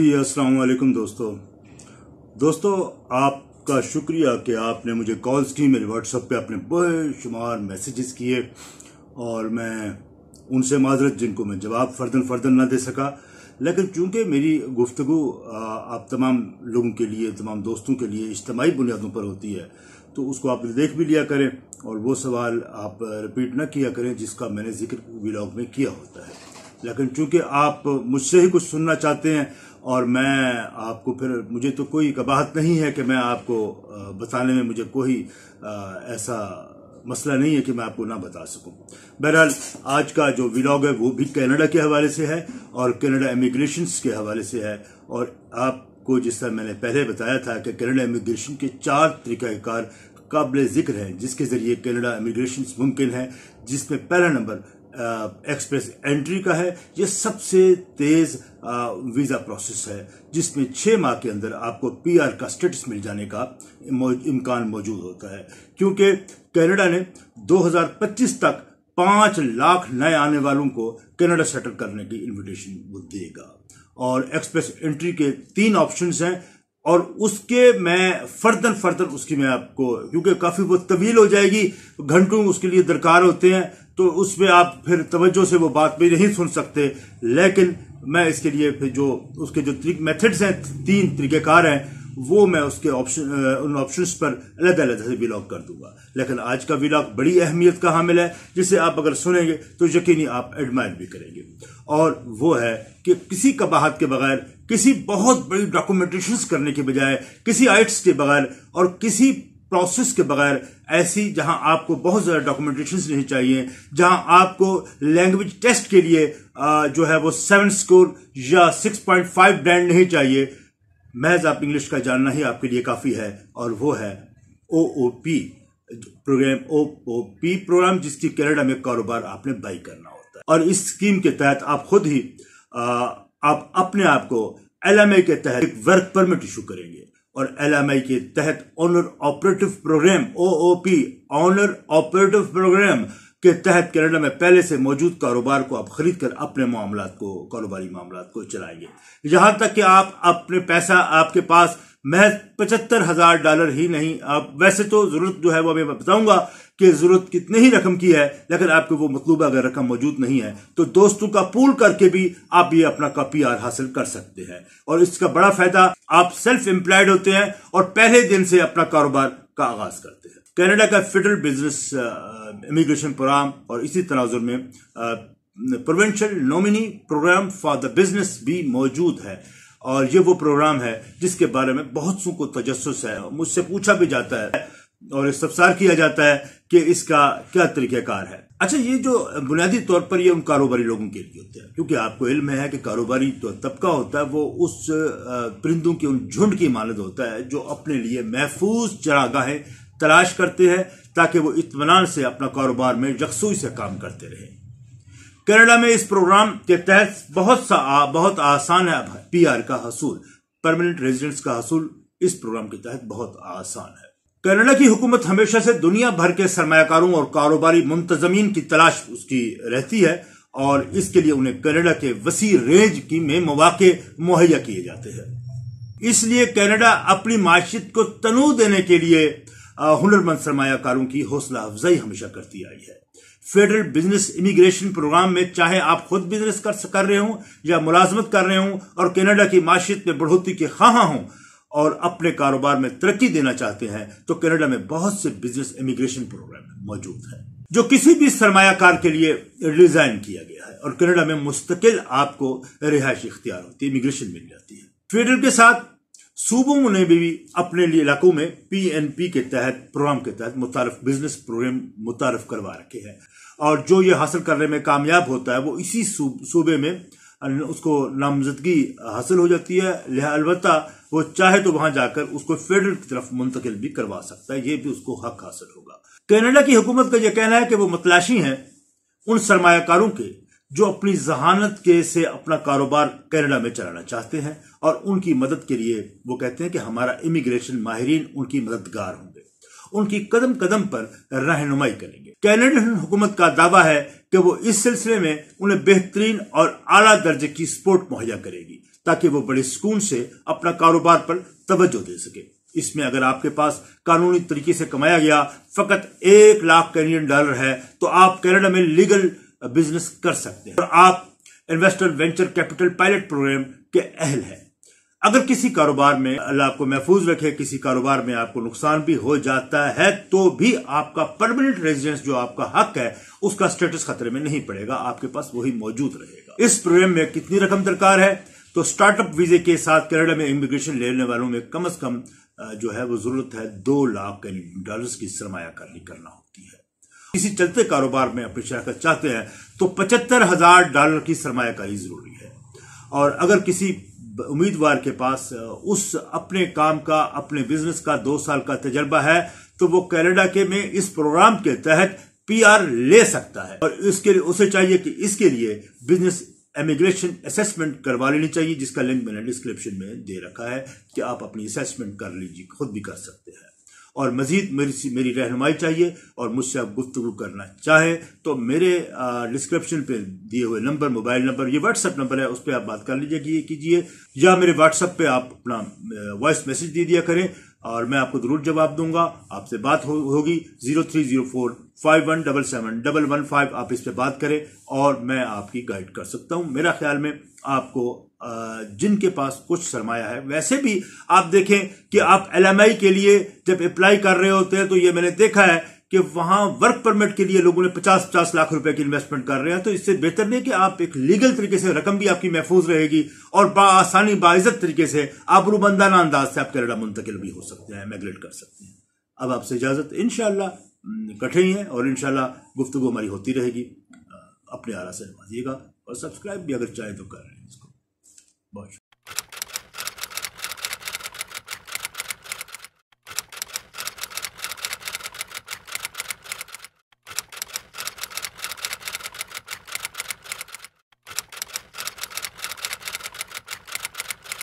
दोस्तों दोस्तों आपका शुक्रिया कि आपने मुझे कॉल्स की मेरे व्हाट्सअप पे आपने बेशुमार मैसेजेस किए और मैं उनसे माजरत जिनको मैं जवाब फर्दन फर्दन ना दे सका लेकिन चूंकि मेरी गुफ्तु आप तमाम लोगों के लिए तमाम दोस्तों के लिए इज्तमाही बुनियादों पर होती है तो उसको आप देख भी लिया करें और वो सवाल आप रिपीट ना किया करें जिसका मैंने जिक्र व्लॉग में किया होता है लेकिन चूंकि आप मुझसे ही कुछ सुनना चाहते हैं और मैं आपको फिर मुझे तो कोई कबाहत नहीं है कि मैं आपको बताने में मुझे कोई ऐसा मसला नहीं है कि मैं आपको ना बता सकूं बहरहाल आज का जो व्लॉग है वो भी कनाडा के हवाले से है और कनाडा इमिग्रेशन के हवाले से है और आपको जिस तरह मैंने पहले बताया था कि कनाडा इमिग्रेशन के चार तरीक़ाकार काबिल ज़िक्र हैं जिसके ज़रिए कनाडा इमिग्रेशन मुमकिन है जिसमें पहला नंबर एक्सप्रेस एंट्री का है ये सबसे तेज वीज़ा प्रोसेस है जिसमें छः माह के अंदर आपको पीआर का स्टेटस मिल जाने का इम्कान मौजूद होता है क्योंकि कनाडा ने 2025 तक पांच लाख नए आने वालों को कनाडा सेटल करने की इनविटेशन देगा और एक्सप्रेस एंट्री के तीन ऑप्शंस हैं और उसके मैं फर्दन फर्दन उसकी मैं आपको क्योंकि काफ़ी वो तवील हो जाएगी घंटों उसके लिए दरकार होते हैं तो उसमें आप फिर तवज्जो से वो बात भी नहीं सुन सकते लेकिन मैं इसके लिए फिर जो उसके जो मेथड्स हैं तीन तरीक़ेकार हैं वो मैं उसके ऑप्शन उन ऑप्शन पर अलग अलग से विलॉग कर दूंगा लेकिन आज का विलॉग बड़ी अहमियत का हामिल है जिसे आप अगर सुनेंगे तो यकीनी आप एडमायर भी करेंगे और वो है कि किसी कबाहत के बगैर किसी बहुत बड़ी डॉक्यूमेंटेशन करने के बजाय किसी आइट्स के बगैर और किसी प्रोसेस के बगैर ऐसी जहां आपको बहुत ज्यादा डॉक्यूमेंटेशन नहीं चाहिए जहां आपको लैंग्वेज टेस्ट के लिए जो है वो सेवन स्कोर या सिक्स पॉइंट फाइव ब्रांड नहीं चाहिए महज आप इंग्लिश का जानना ही आपके लिए काफी है और वो है O O P programme O O P programme जिसकी कैनेडा में कारोबार आपने बाई करना होता है और इस स्कीम के तहत आप खुद ही आ, आप अपने आप को एलएमआई के तहत एक वर्क परमिट इशू करेंगे और एलएमआई के तहत owner operative programme OOP owner operative programme के तहत कनाडा में पहले से मौजूद कारोबार को आप खरीद कर अपने मामला को कारोबारी मामला को चलाएंगे यहां तक कि आप अपने पैसा आपके पास महज पचहत्तर हजार डॉलर ही नहीं आप वैसे तो जरूरत जो है वो मैं बताऊंगा कि जरूरत कितने ही रकम की है लेकिन आपको वो मतलूबा अगर रकम मौजूद नहीं है तो दोस्तों का पूल करके भी आप ये अपना कापी आर हासिल कर सकते हैं और इसका बड़ा फायदा आप सेल्फ एम्प्लॉयड होते हैं और पहले दिन से अपना कारोबार का आगाज करते हैं कैनेडा का फेडरल बिजनेस इमिग्रेशन प्रोग्राम और इसी तनाजुर में provincial nominee programme for the business भी मौजूद है और ये वो प्रोग्राम है जिसके बारे में बहुत सो को तजस्स है मुझसे पूछा भी जाता है और इस्तार किया जाता है कि इसका क्या तरीक़ाकार है अच्छा ये जो बुनियादी तौर पर ये उन कारोबारी लोगों के लिए होता है क्योंकि आपको इल्म है कि कारोबारी तो तबका होता है वो उस परिंदों के उन झुंड की मानद होता है जो अपने लिए महफूज चरागाहें तलाश करते हैं ताकि वो इतमान से अपना कारोबार में यकसुई से काम करते रहें केरला में इस प्रोग्राम के तहत बहुत सा आ, बहुत आसान है पीआर का हसूल परमानेंट रेजिडेंट्स का हसूल इस प्रोग्राम के तहत बहुत आसान है केरला की हुकूमत हमेशा से दुनिया भर के सरमाकारों और कारोबारी मुंतजमीन की तलाश उसकी रहती है और इसके लिए उन्हें कनाडा के वसी रेंज की में मौाक़े मुहैया किए जाते हैं इसलिए कनाडा अपनी माशियत को तनू देने के लिए हुनरमंद सरमाकारों की हौसला अफजाई हमेशा करती आई है फेडरल बिजनेस इमिग्रेशन प्रोग्राम में चाहे आप खुद बिजनेस कर, कर रहे हो या मुलाजमत कर रहे हो और कनाडा की माशियत में बढ़ोतरी के खा हों और अपने कारोबार में तरक्की देना चाहते हैं तो कनाडा में बहुत से बिजनेस इमिग्रेशन प्रोग्राम मौजूद है जो किसी भी सरमाकार के लिए डिजाइन किया गया है और कनाडा में मुस्तकिल आपको रिहायश इख्तियार होती है इमिग्रेशन मिल जाती है फेडरल के साथ सूबों ने भी अपने लिए इलाकों में पीएनपी के तहत प्रोग्राम के तहत मुतारफ बिजनेस प्रोग्राम मुतारफ करवा रखे हैं और जो ये हासिल करने में कामयाब होता है वो इसी सूबे में उसको नामजदगी हासिल हो जाती है लिहा वो चाहे तो वहां जाकर उसको फेडरल की तरफ मुंतकिल भी करवा सकता है ये भी उसको हक हासिल होगा कैनेडा की हुकूमत का यह कहना है कि वो मतलाशी हैं उन सरमाकारों के जो अपनी जहानत के से अपना कारोबार कनाडा में चलाना चाहते हैं और उनकी मदद के लिए वो कहते हैं कि हमारा इमिग्रेशन माहरीन उनकी मददगार होंगे उनकी कदम कदम पर रहनुमाई करेंगे कैनेडियन हुकूमत का दावा है कि वो इस सिलसिले में उन्हें बेहतरीन और आला दर्जे की सपोर्ट मुहैया करेगी ताकि वो बड़े सुकून से अपना कारोबार पर तवज्जो दे सके इसमें अगर आपके पास कानूनी तरीके से कमाया गया फकत एक लाख कैनेडियन डॉलर है तो आप कैनेडा में लीगल बिजनेस कर सकते हैं और आप investor venture capital pilot programme के अहल हैं अगर किसी कारोबार में अल्लाह आपको महफूज रखे किसी कारोबार में आपको नुकसान भी हो जाता है तो भी आपका परमानेंट रेजिडेंस जो आपका हक है उसका स्टेटस खतरे में नहीं पड़ेगा आपके पास वही मौजूद रहेगा इस प्रोग्राम में कितनी रकम दरकार है तो स्टार्टअप वीजे के साथ कनाडा में इमिग्रेशन लेने वालों में कम अज कम जो है वो जरूरत है दो लाख डॉलर की सरमाया करना होती है किसी चलते कारोबार में अपनी शिरकत चाहते हैं तो पचहत्तर हजार डॉलर की सरमाकारी जरूरी है और अगर किसी उम्मीदवार के पास उस अपने काम का अपने बिजनेस का दो साल का तजर्बा है तो वो कैनेडा के में इस प्रोग्राम के तहत पीआर ले सकता है और इसके लिए उसे चाहिए कि इसके लिए बिजनेस इमिग्रेशन असेसमेंट करवा लेनी चाहिए जिसका लिंक मैंने डिस्क्रिप्शन में दे रखा है कि आप अपनी असेसमेंट कर लीजिए खुद भी कर सकते हैं और मजीद मेरी मेरी रहनुमाई चाहिए और मुझसे आप गुफ्तु करना चाहें तो मेरे डिस्क्रिप्शन पे दिए हुए नंबर मोबाइल नंबर ये व्हाट्सअप नंबर है उस पर आप बात कर लीजिए कीजिए या मेरे व्हाट्सएप पे आप अपना वॉइस मैसेज दे दिया करें और मैं आपको जरूर जवाब दूंगा आपसे बात हो, होगी zero three zero four five one double seven double one five आप इस पर बात करें और मैं आपकी गाइड कर सकता हूं मेरा ख्याल में आपको जिनके पास कुछ सरमाया है वैसे भी आप देखें कि आप एल के लिए जब अप्लाई कर रहे होते हैं तो ये मैंने देखा है कि वहां वर्क परमिट के लिए लोगों ने पचास पचास लाख रुपए की इन्वेस्टमेंट कर रहे हैं तो इससे बेहतर नहीं कि आप एक लीगल तरीके से रकम भी आपकी महफूज रहेगी और आसानी बाइजत तरीके से आप रुबंदाना अंदाज से आप कैनेडा मुंतकिल भी हो सकते हैं माइग्रेट कर सकते हैं अब आपसे इजाजत इनशाला हम्म, कठिन है और इनशाला गुफ्तु हमारी होती रहेगी अपने आरा से नवाजिएगा और सब्सक्राइब भी अगर चाहें तो कर रहे हैं इसको बहुत